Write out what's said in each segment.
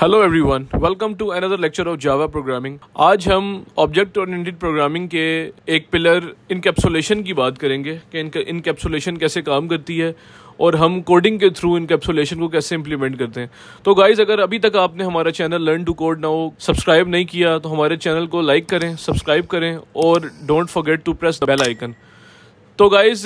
hello everyone welcome to another lecture of Java programming आज हम object oriented programming के एक पिलर इनकेप्सुलेशन की बात करेंगे कि इनका इनकेप्सुलेशन कैसे काम करती है और हम कोडिंग के थ्रू इनकेप्सुलेशन को कैसे इंप्लीमेंट करते हैं तो गाइज अगर अभी तक आपने हमारा चैनल लर्न टू कोड हो सब्सक्राइब नहीं किया तो हमारे चैनल को लाइक करें सब्सक्राइब करें और don't forget to press bell icon तो गाइज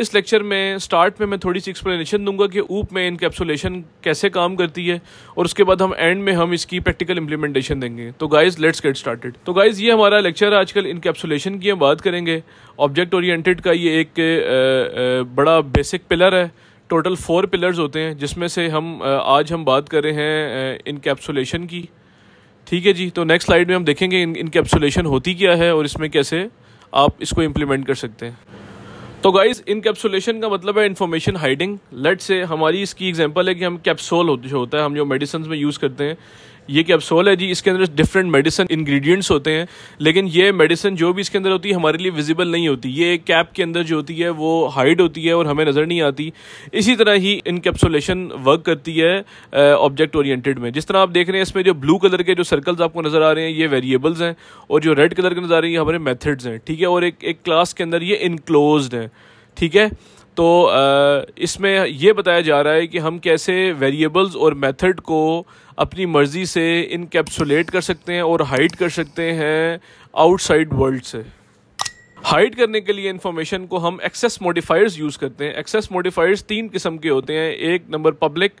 इस लेक्चर में स्टार्ट में मैं थोड़ी सी एक्सप्लेनेशन दूंगा कि ऊप में इनकेप्सुलेशन कैसे काम करती है और उसके बाद हम एंड में हम इसकी प्रैक्टिकल इम्प्लीमेंटेशन देंगे तो गाइज लेट्स गेट स्टार्टेड तो गाइज ये हमारा लेक्चर है आजकल इनकेप्सुलेशन की हम बात करेंगे ऑब्जेक्ट ओरिएंटेड का ये एक बड़ा बेसिक पिलर है टोटल फोर पिलर्स होते हैं जिसमें से हम आज हम बात कर रहे हैं इनकेप्सुलेशन की ठीक है जी तो नेक्स्ट स्लाइड में हम देखेंगे इनकेप्सुलेशन होती क्या है और इसमें कैसे आप इसको इम्प्लीमेंट कर सकते हैं तो गाइज इनकेप्सुलेशन का मतलब है इन्फॉर्मेशन हाइडिंग लेट से हमारी इसकी एग्जांपल है कि हम कैप्सोल होता है हम जो मेडिसन में यूज़ करते हैं ये कैप्सूल है जी इसके अंदर डिफरेंट मेडिसिन इंग्रेडिएंट्स होते हैं लेकिन ये मेडिसिन जो भी इसके अंदर होती है हमारे लिए विजिबल नहीं होती ये कैप के अंदर जो होती है वो हाइड होती है और हमें नज़र नहीं आती इसी तरह ही इनकेप्सुलेशन वर्क करती है ऑब्जेक्ट ओरिएंटेड में जिस तरह आप देख रहे हैं इसमें जो ब्लू कलर के जो सर्कल्स आपको नज़र आ रहे हैं ये वेरिएबल्स हैं और जो रेड कलर के नज़र आ रहे हैं हमारे मैथड्स हैं ठीक है और एक एक क्लास के अंदर ये इनक्लोज हैं ठीक है तो इसमें यह बताया जा रहा है कि हम कैसे वेरिएबल्स और मेथड को अपनी मर्ज़ी से इनकेप्सुलेट कर सकते हैं और हाइड कर सकते हैं आउटसाइड वर्ल्ड से हाइड करने के लिए इन्फॉर्मेशन को हम एक्सेस मॉडिफायर्स यूज़ करते हैं एक्सेस मॉडिफायर्स तीन किस्म के होते हैं एक नंबर पब्लिक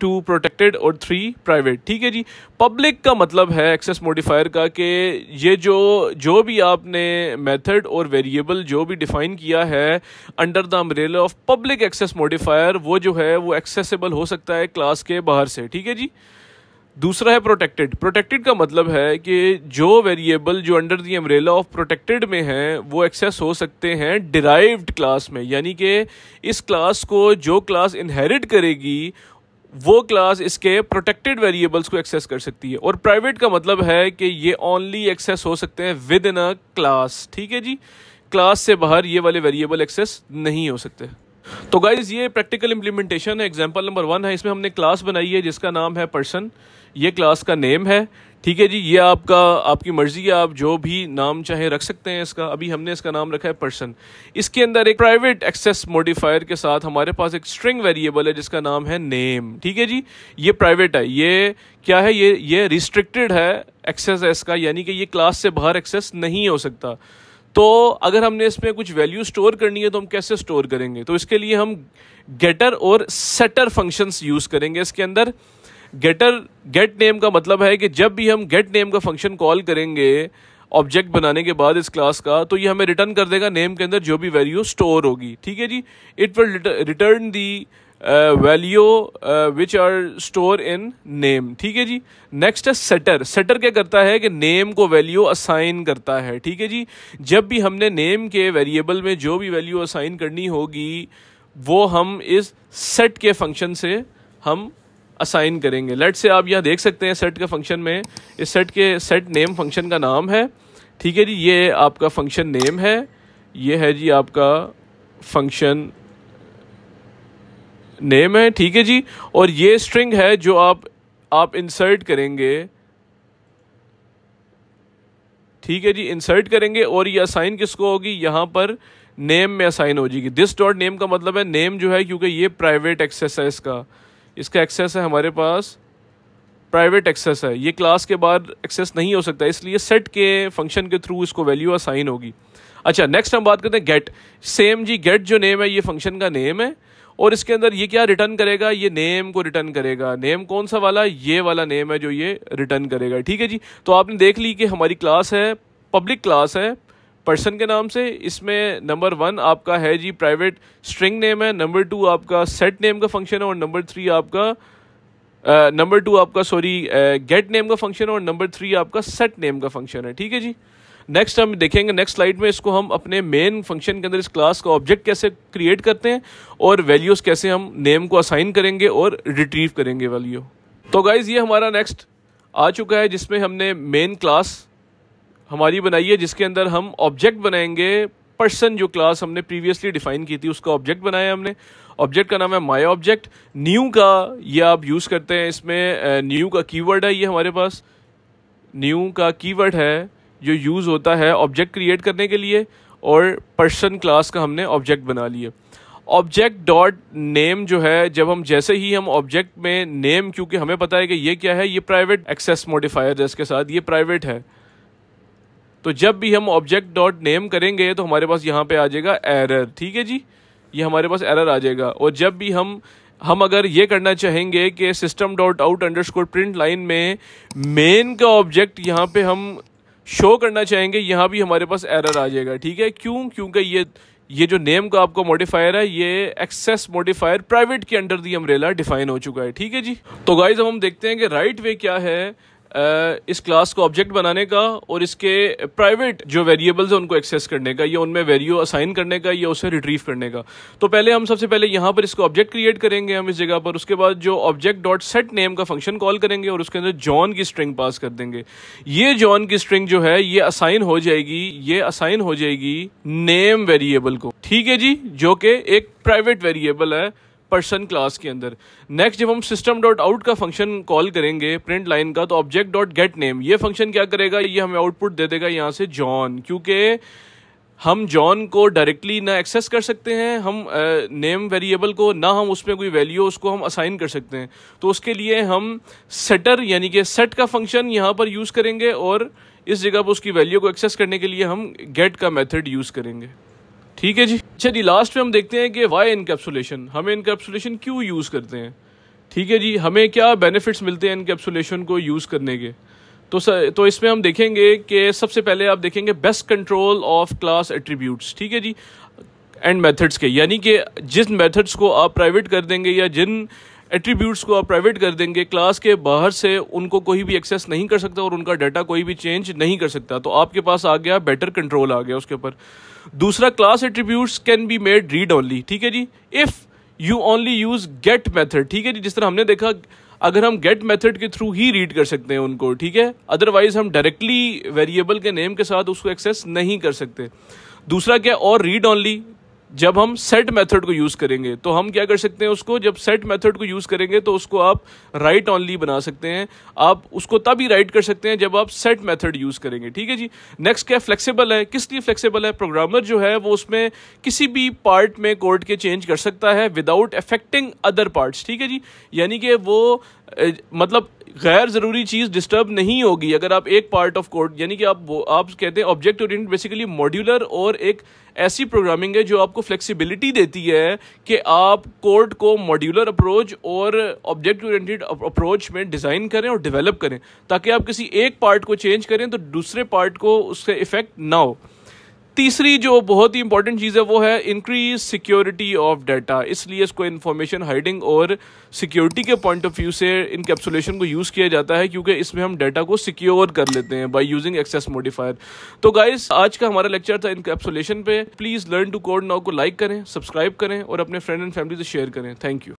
टू प्रोटेक्टेड और थ्री प्राइवेट ठीक है जी पब्लिक का मतलब है एक्सेस मोडिफायर का कि ये जो जो भी आपने मेथड और वेरिएबल जो भी डिफाइन किया है under the umbrella of public access modifier वो जो है वो एक्सेसिबल हो सकता है क्लास के बाहर से ठीक है जी दूसरा है प्रोटेक्टेड प्रोटेक्टेड का मतलब है कि जो वेरिएबल जो under the umbrella of protected में हैं वो एक्सेस हो सकते हैं डिराइव्ड क्लास में यानी कि इस क्लास को जो क्लास इनहेरिट करेगी वो क्लास इसके प्रोटेक्टेड वेरिएबल्स को एक्सेस कर सकती है और प्राइवेट का मतलब है कि ये ओनली एक्सेस हो सकते हैं विद इन अ क्लास ठीक है जी क्लास से बाहर ये वाले वेरिएबल एक्सेस नहीं हो सकते तो गाइज ये प्रैक्टिकल इंप्लीमेंटेशन है एग्जाम्पल नंबर वन है इसमें हमने क्लास बनाई है जिसका नाम है पर्सन ये क्लास का नेम है ठीक है जी ये आपका आपकी मर्ज़ी है आप जो भी नाम चाहे रख सकते हैं इसका अभी हमने इसका नाम रखा है पर्सन इसके अंदर एक प्राइवेट एक्सेस मोडिफायर के साथ हमारे पास एक स्ट्रिंग वेरिएबल है जिसका नाम है नेम ठीक है जी ये प्राइवेट है ये क्या है ये ये रिस्ट्रिक्टेड है एक्सेस इसका यानी कि ये क्लास से बाहर एक्सेस नहीं हो सकता तो अगर हमने इसमें कुछ वैल्यू स्टोर करनी है तो हम कैसे स्टोर करेंगे तो इसके लिए हम गेटर और सेटर फंक्शंस यूज़ करेंगे इसके अंदर गेटर गेट नेम का मतलब है कि जब भी हम गेट नेम का फंक्शन कॉल करेंगे ऑब्जेक्ट बनाने के बाद इस क्लास का तो ये हमें रिटर्न कर देगा नेम के अंदर जो भी वैल्यू स्टोर होगी ठीक है जी it will return the value which are store in name ठीक है जी नेक्स्ट है सेटर सेटर क्या करता है कि नेम को वैल्यू असाइन करता है ठीक है जी जब भी हमने नेम के वेरिएबल में जो भी वैल्यू असाइन करनी होगी वो हम इस सेट के फंक्शन से हम असाइन करेंगे लेट से आप यहाँ देख सकते हैं सेट के फंक्शन में इस सेट के सेट नेम फंक्शन का नाम है ठीक है जी ये आपका फंक्शन नेम है ये है जी आपका फंक्शन नेम है ठीक है जी और ये स्ट्रिंग है जो आप आप इंसर्ट करेंगे ठीक है जी इंसर्ट करेंगे और ये असाइन किसको होगी यहाँ पर नेम में असाइन हो जाएगी दिस डॉट नेम का मतलब है नेम जो है क्योंकि ये प्राइवेट एक्सेस है इसका इसका एक्सेस है हमारे पास प्राइवेट एक्सेस है ये क्लास के बाद एक्सेस नहीं हो सकता इसलिए सेट के फंक्शन के थ्रू इसको वैल्यू असाइन होगी अच्छा नेक्स्ट हम बात करते हैं गेट सेम जी गेट जो नेम है ये फंक्शन का नेम है और इसके अंदर ये क्या रिटर्न करेगा ये नेम को रिटर्न करेगा नेम कौन सा वाला ये वाला नेम है जो ये रिटर्न करेगा ठीक है जी तो आपने देख ली कि हमारी क्लास है पब्लिक क्लास है पर्सन के नाम से इसमें नंबर वन आपका है जी प्राइवेट स्ट्रिंग नेम है नंबर टू आपका सेट नेम का फंक्शन है और नंबर थ्री आपका नंबर टू आपका सॉरी गेट नेम का फंक्शन है और नंबर थ्री आपका सेट नेम का फंक्शन है ठीक है जी नेक्स्ट हम देखेंगे नेक्स्ट स्लाइड में इसको हम अपने मेन फंक्शन के अंदर इस क्लास का ऑब्जेक्ट कैसे क्रिएट करते हैं और वैल्यूज़ कैसे हम नेम को असाइन करेंगे और रिट्रीव करेंगे वैल्यू तो गाइज़ ये हमारा नेक्स्ट आ चुका है जिसमें हमने मेन क्लास हमारी बनाई है जिसके अंदर हम ऑब्जेक्ट बनाएंगे पर्सन जो क्लास हमने प्रीवियसली डिफाइन की थी उसका ऑब्जेक्ट बनाया हमने ऑब्जेक्ट का नाम है माई ऑब्जेक्ट न्यू का ये आप यूज़ करते हैं इसमें न्यू का कीवर्ड है ये हमारे पास न्यू का कीवर्ड है जो यूज़ होता है ऑब्जेक्ट क्रिएट करने के लिए और पर्सन क्लास का हमने ऑब्जेक्ट बना लिया ऑब्जेक्ट डॉट नेम जो है जब हम जैसे ही हम ऑब्जेक्ट में नेम क्योंकि हमें पता है कि ये क्या है ये प्राइवेट एक्सेस मॉडिफायर है इसके साथ ये प्राइवेट है तो जब भी हम ऑब्जेक्ट डॉट नेम करेंगे तो हमारे पास यहाँ पे आ जाएगा एरर ठीक है जी ये हमारे पास एरर आ जाएगा और जब भी हम हम अगर ये करना चाहेंगे कि system dot out underscore print line में मेन का ऑब्जेक्ट यहाँ पे हम शो करना चाहेंगे यहाँ भी हमारे पास एरर आ जाएगा ठीक है क्यों क्योंकि ये ये जो नेम का आपका मॉडिफायर है ये एक्सेस मॉडिफायर प्राइवेट के अंडर दी अम्ब्रेला डिफाइन हो चुका है ठीक है जी तो गाइज अब हम देखते हैं कि राइट वे क्या है इस क्लास को ऑब्जेक्ट बनाने का और इसके प्राइवेट जो वेरिएबल्स हैं उनको एक्सेस करने का या उनमें वैल्यू असाइन करने का या उसे रिट्रीव करने का तो पहले हम सबसे पहले यहाँ पर इसको ऑब्जेक्ट क्रिएट करेंगे हम इस जगह पर उसके बाद जो ऑब्जेक्ट डॉट सेट नेम का फंक्शन कॉल करेंगे और उसके अंदर जॉन की स्ट्रिंग पास कर देंगे ये जॉन की स्ट्रिंग जो है ये असाइन हो जाएगी ये असाइन हो जाएगी नेम वेरिएबल को ठीक है जी जो कि एक प्राइवेट वेरिएबल है पर्सन क्लास के अंदर नेक्स्ट जब हम सिस्टम डॉट आउट का फंक्शन कॉल करेंगे प्रिंट लाइन का तो ऑब्जेक्ट डॉट गेट नेम ये फंक्शन क्या करेगा ये हमें आउटपुट दे देगा यहाँ से जॉन क्योंकि हम जॉन को डायरेक्टली ना एक्सेस कर सकते हैं हम नेम uh, वेरिएबल को ना हम उसमें कोई वैल्यू उसको हम असाइन कर सकते हैं तो उसके लिए हम सेटर यानी कि सेट का फंक्शन यहाँ पर यूज़ करेंगे और इस जगह पर उसकी वैल्यू को एक्सेस करने के लिए हम गेट का मेथड यूज़ करेंगे ठीक है जी अच्छा जी लास्ट में हम देखते हैं कि वाई इनकेप्सुलेशन हमें इनकेप्सुलेशन क्यों यूज़ करते हैं ठीक है जी हमें क्या बेनिफिट्स मिलते हैं इनकेप्सुलेशन को यूज़ करने के तो स, तो इसमें हम देखेंगे कि सबसे पहले आप देखेंगे best control of class attributes ठीक है जी एंड मेथड्स के यानी कि जिस मेथड्स को आप प्राइवेट कर देंगे या जिन एट्रीब्यूट्स को आप प्राइवेट कर देंगे क्लास के बाहर से उनको कोई भी एक्सेस नहीं कर सकता और उनका डाटा कोई भी चेंज नहीं कर सकता तो आपके पास आ गया बेटर कंट्रोल आ गया उसके ऊपर दूसरा class attributes can be made read only ठीक है जी if you only use get method ठीक है जी जिस तरह हमने देखा अगर हम गेट मेथड के थ्रू ही रीड कर सकते हैं उनको ठीक है अदरवाइज हम डायरेक्टली वेरिएबल के नेम के साथ उसको एक्सेस नहीं कर सकते दूसरा क्या और रीड ऑनली जब हम सेट मेथड को यूज़ करेंगे तो हम क्या कर सकते हैं उसको जब सेट मेथड को यूज़ करेंगे तो उसको आप राइट ऑनली बना सकते हैं आप उसको तब ही राइट कर सकते हैं जब आप सेट मेथड यूज़ करेंगे ठीक है जी नेक्स्ट क्या फ्लेक्सिबल है किस लिए फ्लेक्सिबल है प्रोग्रामर जो है वो उसमें किसी भी पार्ट में कोड के चेंज कर सकता है विदाउट अफेक्टिंग अदर पार्ट्स ठीक है जी यानी कि वो मतलब गैर ज़रूरी चीज़ डिस्टर्ब नहीं होगी अगर आप एक पार्ट ऑफ कोड यानी कि आप वो आप कहते हैं ऑब्जेक्ट ओरिएंटेड बेसिकली मॉड्यूलर और एक ऐसी प्रोग्रामिंग है जो आपको फ्लेक्सिबिलिटी देती है कि आप कोड को मॉड्यूलर अप्रोच और ऑब्जेक्ट ओरिएंटेड अप्रोच में डिज़ाइन करें और डेवलप करें ताकि आप किसी एक पार्ट को चेंज करें तो दूसरे पार्ट को उसका इफेक्ट ना हो तीसरी जो बहुत ही इंपॉर्टेंट चीज़ है वो है इंक्रीज सिक्योरिटी ऑफ डाटा इसलिए इसको इन्फॉर्मेशन हाइडिंग और सिक्योरिटी के पॉइंट ऑफ व्यू से इन कैप्सुलेशन को यूज़ किया जाता है क्योंकि इसमें हम डाटा को सिक्योर कर लेते हैं बाई यूजिंग एक्सेस मोडिफायर तो गाइज आज का हमारा लेक्चर था इनकेप्सुलेशन पे please learn to code now को लाइक करें सब्सक्राइब करें और अपने फ्रेंड एंड फैमिली से शेयर करें थैंक यू